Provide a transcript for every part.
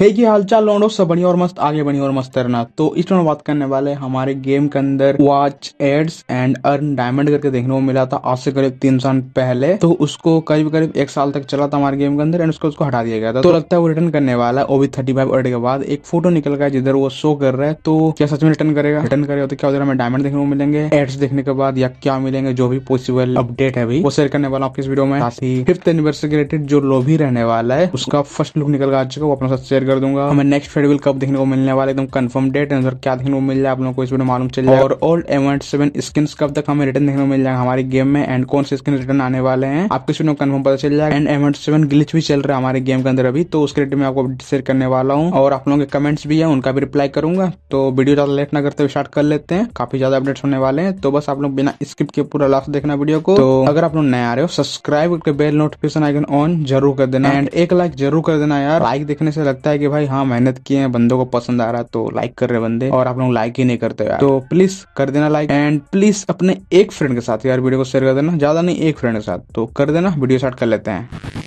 है hey, ये हालचाल लोडो सब बढ़िया और मस्त आगे बढ़िया और मस्त रहना तो इस टाइम बात करने वाले हमारे गेम के अंदर watch ads and earn diamond करके देखने को मिला था आज से करीब तीन साल पहले तो उसको करीब करीब एक साल तक चला था हमारे गेम के अंदर एंड उसको उसको हटा दिया गया था तो लगता है वो रिटर्न करने वाला है ओवी थर्टी फाइव के बाद एक फोटो निकल गया जिधर वो शो कर रहा है तो क्या सच में रिटर्न करेगा रिटर्न करेगा तो क्या उधर हमें डायमंड देखने को मिलेंगे एड्स देखने के बाद या क्या मिलेंगे जो भी पॉसिबल अपडेट है अभी वो शेयर करने वाला आपके इस वीडियो में फिफ्थ एनिवर्सरी रिलेटेड जो लोभी रहने वाला है उसका फर्स्ट लुक निकल आ चुका वो अपने साथ शेयर कर दूंगा हमें नेक्स्ट फेडविल कब देखने को मिलने वाले एकदम कंफर्म डेट है क्या देखने को मिल जाए आप लोगों को इस वीडियो मालूम चल जाए और ओल्ड एवेंट सेवन स्किन कब तक हमें रिटर्न देखने को मिल जाएगा हमारे गेम में एंड कौन से स्किन रिटर्न आने वाले हैं आपको इस वीडियो कन्फर्म पता चल जाएगा एंड एवेंट सेवन ग्लिच भी चल रहा है हमारे गेम के अंदर अभी तो उसके रिटर्न में आपको शेयर करने वाला हूँ और आप लोगों के कमेंट्स भी है उनका भी रिप्लाई करूंगा तो वीडियो ज्यादा लेट ना करते हुए स्टार्ट कर लेते हैं काफी ज्यादा अपडेट्स होने वाले हैं तो बस आप लोग बिना स्किप के पूरा लास्ट देखना वीडियो को तो अगर आप लोग नए आ रहे हो सब्सक्राइब करके बेल नोटिफिकेशन आइकन ऑन जरूर कर देना एंड एक लाइक जरूर कर देना यार लाइक देखने से लगता है है कि भाई हाँ मेहनत किए हैं बंदों को पसंद आ रहा तो लाइक कर रहे बंदे और आप लोग लाइक ही नहीं करते यार तो प्लीज कर देना लाइक एंड प्लीज अपने एक फ्रेंड के साथ यार वीडियो को शेयर कर देना ज्यादा नहीं एक फ्रेंड के साथ तो कर देना वीडियो स्टार्ट कर लेते हैं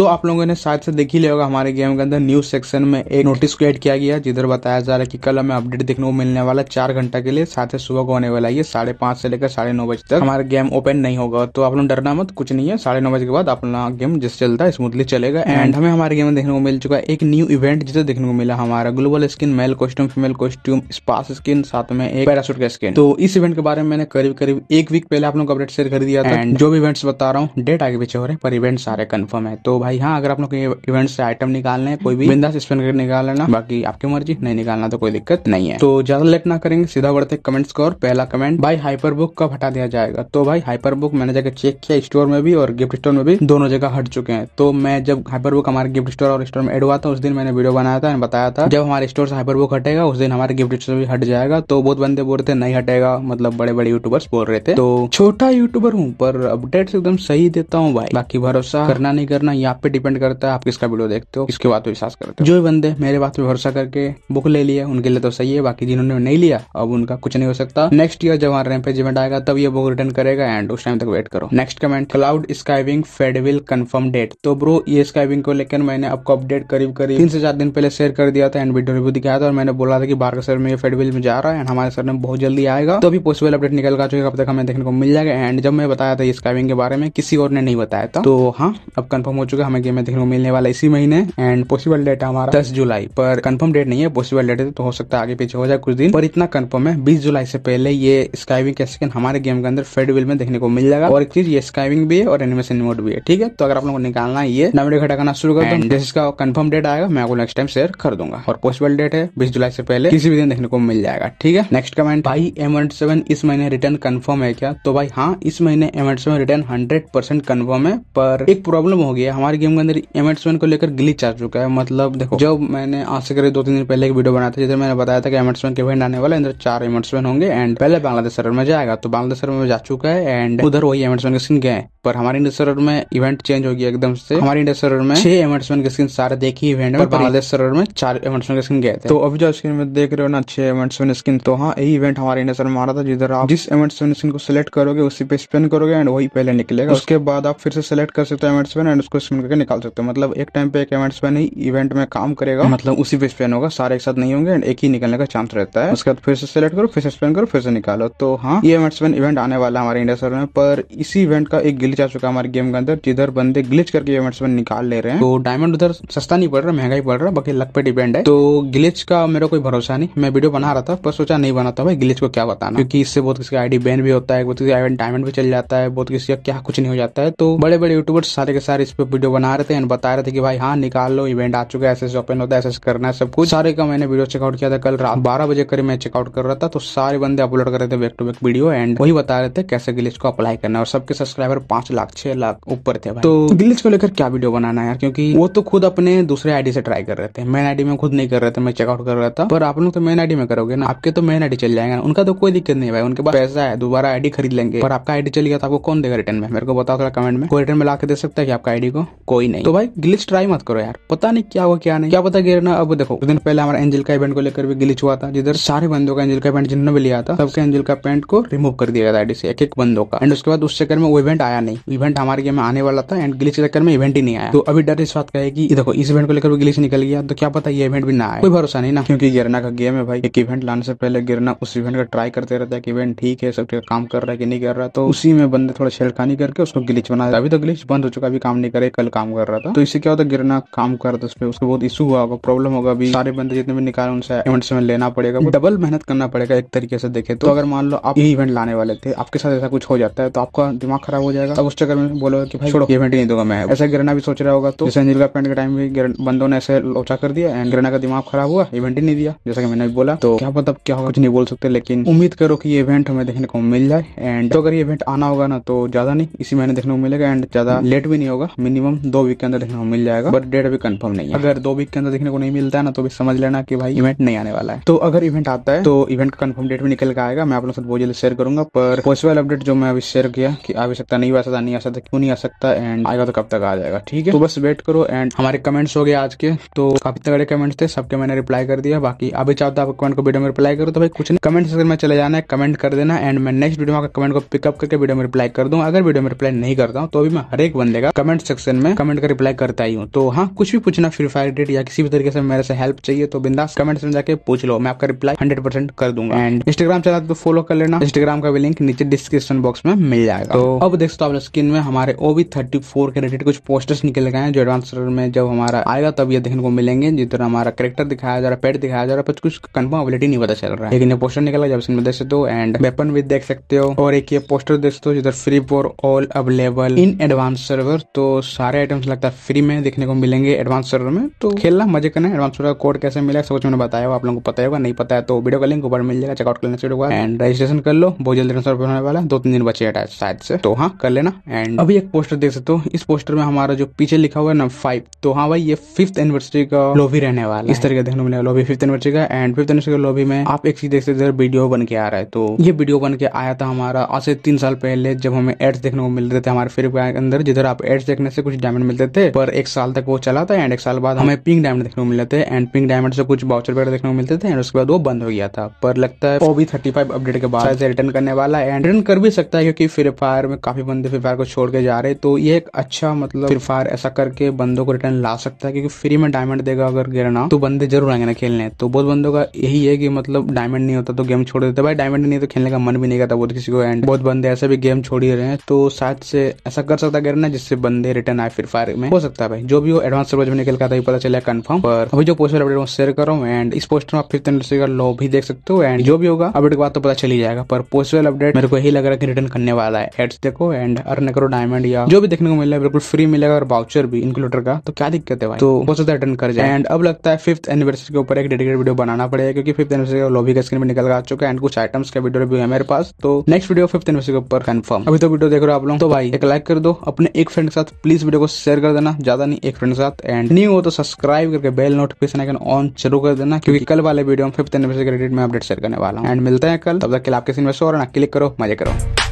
तो आप लोगों ने शायद से देख ही लिया होगा हमारे गेम के अंदर न्यूज सेक्शन में एक नोटिस एड किया गया जिधर बताया जा रहा है कि कल हमें अपडेट देखने को मिलने वाला चार घंटा के लिए साथ ही सुबह को होने वाला है साढ़े पांच से लेकर साढ़े नौ बजे तक हमारा गेम ओपन नहीं होगा तो आप लोग डरना मत कुछ नहीं है साढ़े नौ बजे के बाद अपना गेम जिस चलता है स्मूथली चलेगा एंड हम्म। हमें हमारे गेम में देखने को मिल चुका है एक न्यू इवेंट जिसे देखने को मिला हमारा global skin male costume female costume स्पास स्किन साथ में एक पैरासूट का स्किन तो इस इवेंट के बारे में मैंने करीब करीब एक वीक पहले आप लोग अपडेट शेयर कर दिया था एंड जो भी इवेंट्स बता रहा हूँ डेट आगे पीछे हो रहे हैं पर इवेंट सारे कन्फर्म है तो भाई भाई हाँ अगर आप लोग इवेंट से आइटम निकालना है कोई भी बिंदा स्पेंड कर निकालना बाकी आपकी मर्जी नहीं निकालना तो कोई दिक्कत नहीं है तो ज्यादा लेट ना करेंगे सीधा बढ़ते कमेंट्स को और पहला कमेंट भाई हाइपर बुक कब हटा दिया जाएगा तो भाई हाइपर बुक मैंने जाकर चेक किया स्टोर में भी और गिफ्ट स्टोर में भी दोनों जगह हट चुके हैं तो मैं जब हाइपर बुक हमारे गिफ्ट स्टोर और स्टोर में एड हुआ था उस दिन मैंने वीडियो बनाया था बताया था जब हमारे स्टोर से हाइपर बुक हटेगा उस दिन हमारे गिफ्ट स्टोर भी हट जाएगा तो बहुत बंदे बोल रहे थे नहीं हटेगा मतलब बड़े बड़े यूट्यूबर्स बोल रहे थे तो छोटा यूट्यूबर हूँ पर अपडेट एकदम सही देता हूँ भाई बाकी भरोसा करना नहीं करना या आप पे डिपेंड करता है आप किसका वीडियो देखते हो किसके बात पर विश्वास करते हो जो भी बंदे मेरे बात पे भरोसा करके बुक ले लिया उनके लिए तो सही है बाकी जिन्होंने नहीं लिया अब उनका कुछ नहीं हो सकता नेक्स्ट ईयर जब हमारे पेजमेंट आएगा तब ये बुक रिटर्न करेगा एंड उस टाइम तक वेट करो नेक्स्ट कमेंट क्लाउड स्काइविंग फेडविल कन्फर्म डेट तो ब्रो ये स्काइविंग को लेकर मैंने आपको अपडेट करीब करीब तीन से चार दिन पहले शेयर कर दिया था एंड वीडियो रिव्यू दिखाया था और मैंने बोला था कि बारह सर में फेडविल में जा रहा है एंड हमारे सर में बहुत जल्दी आएगा तो अभी पॉसिबल अपडेट निकल का चुके कब तक हमें देखने को मिल जाएगा एंड जब मैं बताया था स्काइविंग के बारे में किसी और ने नहीं बताया था तो हाँ अब कन्फर्म हो चुका का हमें गेम देखने को मिलने वाला इसी महीने एंड पॉसिबल डेट हमारा दस जुलाई पर कंफर्म डेट नहीं है पॉसिबल डेट है तो हो सकता है आगे पीछे हो जाए कुछ दिन पर इतना कंफर्म है बीस जुलाई से पहले ये स्काइविंग का स्किन हमारे गेम के अंदर फेडविल में देखने को मिल जाएगा और एक चीज ये स्काइविंग भी है और एनिमेशन मोड भी है ठीक है तो अगर आप लोगों को निकालना है ये नवेडे घटाना शुरू कर दो जिसका कंफर्म डेट आएगा मैं आपको नेक्स्ट टाइम शेयर कर दूंगा और पॉसिबल डेट है बीस जुलाई से पहले किसी भी दिन देखने को मिल जाएगा ठीक है नेक्स्ट कमेंट भाई एम सेवन इस महीने रिटर्न कंफर्म है क्या तो भाई हाँ इस महीने M seven return hundred percent confirm है पर एक प्रॉब्लम हो गया हमारे हमारे गेम के अंदर एम एट्समैन को लेकर ग्लिच आ चुका है मतलब देखो जब मैंने आज से करीब दो तीन दिन पहले एक वीडियो बनाया था जिधर मैंने बताया था कि एमएट्समैन के इवेंट आने वाले अंदर चार एमएट्समैन होंगे एंड पहले बांग्लादेश सर्वर में जाएगा तो बांग्लादेश सर्वर में जा चुका है एंड उधर वही एमएट्समैन के सीन गए पर हमारे इंडिया सर्वर में इवेंट चेंज हो गया एकदम से हमारे इंडिया सर्वर में छह एमएट्समैन के स्किन सारे देखे इवेंट में बांग्लादेश सर्वर में चार एमएट्समैन के स्किन गए थे तो अभी जो स्क्रीन में देख रहे हो ना छह एमएट्समैन स्किन तो हाँ यही इवेंट हमारे इंडिया सर्वर में आ रहा था जिधर आप जिस एमएट्समैन स्किन को सिलेक्ट करोगे उसी पे स्पेन करोगे एंड वही पहले निकलेगा उसके बाद आप फिर से सिलेक्ट कर सकते हो एमएट्समैन एंड उसको स्पैन करके निकाल सकते हो मतलब एक टाइम पे एक इवेंट स्पेन ही इवेंट में काम करेगा मतलब उसी पे स्पेन होगा सारे एक साथ नहीं होंगे एंड एक ही निकलने का चांस रहता है उसके बाद फिर से सिलेक्ट करो फिर से स्पेन करो फिर से निकालो तो हाँ ये इवेंट स्पेन इवेंट आने वाला हमारे इंडिया सर्वर में पर इसी इवेंट का एक गिलिच आ चुका है हमारे गेम के अंदर जिधर बंदे ग्लिच करके इवेंट स्पेन निकाल ले रहे हैं तो डायमंड उधर सस्ता नहीं पड़ रहा महंगा ही पड़ रहा बाकी लक पे डिपेंड है तो ग्लिच का मेरा कोई भरोसा नहीं मैं वीडियो बना रहा था पर सोचा नहीं बनाता भाई ग्लिच को क्या बताना क्योंकि इससे बहुत किसी का आईडी बैन भी होता है बहुत किसी डायमंड भी चल जाता है बहुत किसी का क्या कुछ नहीं हो जाता है तो बड़े बड़े यूट्यूबर्स सारे के सारे इस पर वीडियो वीडियो बना रहे थे एंड बता रहे थे कि भाई हाँ निकाल लो इवेंट आ चुका है ऐसे ओपन होता तो है ऐसे करना है सब कुछ सारे का मैंने वीडियो चेकआउट किया था कल रात बारह बजे करीब मैं चेकआउट कर रहा था तो सारे बंदे अपलोड कर रहे थे back to back video and वही बता रहे थे कैसे गिलिच को अप्लाई करना और सबके सब्सक्राइबर पांच लाख छह लाख ऊपर थे तो गिलिच को लेकर क्या वीडियो बनाना है यार क्योंकि वो तो खुद अपने दूसरे आईडी से ट्राई कर रहे थे मेन आईडी में खुद नहीं कर रहे थे मैं चेकआउट कर रहा था पर आप लोग तो मेन आईडी में करोगे ना आपके तो मेन आईडी चल जाएगा उनका तो कोई दिक्कत नहीं भाई उनके पास पैसा है दोबारा आईडी खरीद लेंगे पर आपका आईडी चल गया तो आपको कौन देगा रिटर्न में मेरे को बताओ थोड़ा कमेंट में कोई रिटर्न में ला दे सकता है कि आपका आईडी को कोई नहीं तो भाई ग्लिच ट्राई मत करो यार पता नहीं क्या हुआ क्या नहीं क्या पता गिरना अब देखो दिन पहले हमारा एंजल का इवेंट को लेकर भी ग्लिच हुआ था जिधर सारे बंदों का एंजल का इवेंट जिन्होंने भी लिया था सबके एंजल का पेंट को रिमूव कर दिया गया था एक एक बंदों का एंड उसके बाद उस चक्कर में वो इवेंट आया नहीं इवेंट हमारे गेम में आने वाला था एंड ग्लिच चक्कर में इवेंट ही नहीं आया तो अभी डर इस बात का है कि देखो इस इवेंट को लेकर ग्लिच निकल गया तो क्या पता ये इवेंट भी ना आया कोई भरोसा नहीं ना क्योंकि गिरना का गेम है भाई एक इवेंट लाने से पहले गिरना उस इवेंट का ट्राई करते रहता है कि इवेंट ठीक है सब काम कर रहा है कि नहीं कर रहा तो उसी में बंदे थोड़ा छेड़खानी करके उसको ग्लिच बना अभी तो ग्लिच बंद हो चुका अभी काम नहीं करे कल काम काम कर रहा था तो इससे क्या होता गिरना काम कर रहा था उस उसको बहुत इशू हुआ होगा प्रॉब्लम होगा अभी सारे बंदे जितने भी निकाले उनसे इवेंट से लेना पड़ेगा डबल मेहनत करना पड़ेगा एक तरीके से देखे तो अगर मान लो आप ये इवेंट लाने वाले थे आपके साथ ऐसा कुछ हो जाता है तो आपका दिमाग खराब हो जाएगा अब उस चक्कर में बोलो कि भाई छोड़ो इवेंट नहीं दूंगा मैं ऐसा गिरना भी सोच रहा होगा तो जैसे का पेंट के टाइम भी बंदों ने ऐसे लोचा कर दिया एंड गिरना का दिमाग खराब हुआ इवेंट ही नहीं दिया जैसा कि मैंने भी बोला तो क्या पता क्या होगा कुछ नहीं बोल सकते लेकिन उम्मीद करो कि ये इवेंट हमें देखने को मिल जाए एंड तो अगर ये इवेंट आना होगा ना तो ज्यादा नहीं इसी महीने देखने को मिलेगा एंड ज्यादा लेट भी नहीं होगा मिनिमम दो वीक के अंदर देखने को मिल जाएगा बट डेट अभी कंफर्म नहीं है अगर दो वीक के अंदर देखने को नहीं मिलता है ना तो भी समझ लेना की भाई इवेंट नहीं आने वाला है तो अगर इवेंट आता है तो इवेंट का कंफर्म डेट भी निकल के आएगा मैं आप लोगों से बहुत जल्दी शेयर करूंगा पर पॉसिबल अपडेट जो मैं अभी शेयर किया कि आ भी सकता नहीं आ सकता नहीं आ सकता क्यों नहीं आ सकता एंड आएगा तो कब तक आ जाएगा ठीक है तो, तो बस वेट करो एंड हमारे कमेंट्स हो गए आज के तो काफी तगड़े कमेंट्स थे सबके मैंने रिप्लाई कर दिया बाकी अभी चाहता आप कमेंट को वीडियो में रिप्लाई करो तो भाई कुछ नहीं कमेंट्स अगर मैं चले जाना है कमेंट कर देना एंड मैं नेक्स्ट वीडियो में कमेंट को पिकअप करके वीडियो में रिप्लाई कर दूँ अगर वीडियो में रिप्लाई नहीं करता हूँ तो अभी मैं हर एक बंदे का कमेंट सेक्शन में मैं कमेंट का रिप्लाई करता ही हूँ तो हाँ कुछ भी पूछना फ्री फायर डेट या किसी भी तरीके से मेरे से हेल्प चाहिए तो बिंदास कमेंट में जाके पूछ लो मैं आपका रिप्लाई हंड्रेड कर दूंगा एंड इंस्टाग्राम चला तो फॉलो कर लेना इंस्टाग्राम का भी लिंक नीचे डिस्क्रिप्शन बॉक्स में मिल जाएगा तो अब देख सकते हो स्क्रीन में हमारे ओवी थर्टी फोर के रिलेटेड कुछ पोस्टर्स निकल गए हैं जो एडवांस में जब हमारा आएगा तब ये देखने को मिलेंगे जिधर हमारा करेक्टर दिखाया जा रहा है पेट दिखाया जा रहा है कुछ कन्फर्म अबिलिटी नहीं पता चल रहा है लेकिन ये पोस्टर निकला जब इसमें देख सकते हो एंड वेपन भी देख सकते हो और एक ये पोस्टर देख सकते हो जिधर free for all available in advance server तो सारे आइटम्स लगता है फ्री में देखने को मिलेंगे एडवांस सर्वर में तो खेलना मजे करना एडवांस सर्वर का कोड कैसे मिला सब कुछ मैंने बताया आप लोगों को पता होगा नहीं पता है तो वीडियो का लिंक ऊपर मिल जाएगा चेकआउट करना शुरू हुआ एंड रजिस्ट्रेशन कर लो बहुत जल्दी सर्वर होने वाला दो तीन दिन बचे अटैच शायद से तो हाँ कर लेना एंड अभी एक पोस्टर देख सकते हो इस पोस्टर में हमारा जो पीछे लिखा हुआ है ना फाइव तो हाँ भाई ये फिफ्थ एनिवर्सरी का लॉबी रहने वाला इस तरीके का देखने मिलेगा लॉबी फिफ्थ एनिवर्सरी का एंड फिफ्थ एनिवर्सरी का लॉबी में आप एक चीज देख सकते वीडियो बन के आ रहा है तो ये वीडियो बन के आया था हमारा आज से तीन साल पहले जब हमें एड्स देखने को मिल रहे थे हमारे फिर के अंदर जिधर आप एड्स देखने से कुछ डायमंड मिलते थे पर एक साल तक वो चला था एंड एक साल बाद हमें पिंक डायमंड देखने को मिले थे एंड पिंक डायमंड से कुछ बाउचर वगैरह देखने को मिलते थे एंड उसके बाद वो बंद हो गया था पर लगता है वो भी थर्टी फाइव अपडेट के बाद रिटर्न करने वाला है एंड रिटर्न कर भी सकता है क्योंकि फ्री फायर में काफी बंदे फ्री फायर को छोड़ के जा रहे तो ये एक अच्छा मतलब फ्री फायर ऐसा करके बंदों को रिटर्न ला सकता है क्योंकि फ्री में डायमंड देगा अगर गिरना तो बंदे जरूर आएंगे ना खेलने तो बहुत बंदों का यही है कि मतलब डायमंड नहीं होता तो गेम छोड़ देते भाई डायमंड नहीं तो खेलने का मन भी नहीं करता बहुत किसी को एंड बहुत बंदे ऐसे भी गेम छोड़ ही रहे हैं तो शायद से ऐसा कर सकता गिरना जिससे बंदे रिटर्न आए फ्री फायर में हो सकता है भाई जो भी वो एडवांस सर्वर में निकल का था पता चला कन्फर्म पर अभी जो पोस्टर अपडेट शेयर करो एंड इस पोस्टर में आप फिफ्थ एनिवर्सरी का लो भी देख सकते हो एंड जो भी होगा अपडेट के बाद तो पता चली जाएगा पर पोस्टल अपडेट मेरे को यही लग रहा है कि रिटर्न करने वाला है हेड्स देखो एंड अर्न करो डायमंड या जो भी देखने को मिल बिल्कुल फ्री मिलेगा और बाउचर भी इंक्लूडर का तो क्या दिक्कत है भाई तो बहुत ज्यादा रिटर्न कर जाए एंड अब लगता है फिफ्थ एनिवर्सरी के ऊपर एक डेडिकेट वीडियो बनाना पड़ेगा क्योंकि फिफ्थ एनिवर्सरी का लॉबी का स्क्रीन भी निकल आ चुका है एंड कुछ आइटम्स का वीडियो भी है मेरे पास तो नेक्स्ट वीडियो फिफ्थ एनिवर्सरी के ऊपर कंफर्म अभी तो वीडियो देख रहे हो आप लोग तो भाई एक लाइक कर दो अपने एक फ्रेंड के साथ प्लीज वीडियो को शेयर कर देना ज्यादा नहीं एक फ्रेंड के साथ एंड न्यू हो तो सब्सक्राइब करके बेल नोटिफिकेशन आइकन ऑन जरूर कर देना क्योंकि कल वाले वीडियो में फिफ्थ एनिवर्सरी क्रेडिट में अपडेट शेयर करने वाला हूँ एंड मिलते हैं कल तब तक के लिए आपके सीन में सो रहा क्लिक करो मजे करो